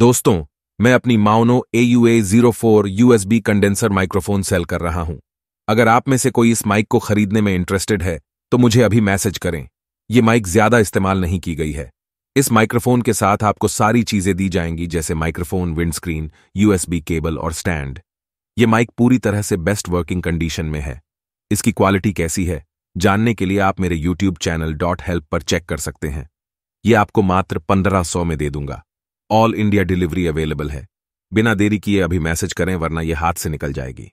दोस्तों मैं अपनी Maono A U A zero four USB condenser microphone sale कर रहा हूं अगर आप में से कोई इस माइक को खरीदने में इंटरेस्टेड है तो मुझे अभी मैसेज करें ये माइक ज्यादा इस्तेमाल नहीं की गई है इस माइक्रोफोन के साथ आपको सारी चीजें दी जाएंगी जैसे माइक्रोफोन विंडस्क्रीन यूएसबी केबल और स्टैंड ये माइक पूरी तरह से बेस्ट वर्किंग कंडीशन में है इसकी क्वालिटी कैसी है जानने के लिए आप मेरे यूट्यूब चैनल डॉट हेल्प पर चेक कर सकते हैं ये आपको मात्र पंद्रह सौ में दे दूंगा ऑल इंडिया डिलीवरी अवेलेबल है बिना देरी किए अभी मैसेज करें वरना यह हाथ से निकल जाएगी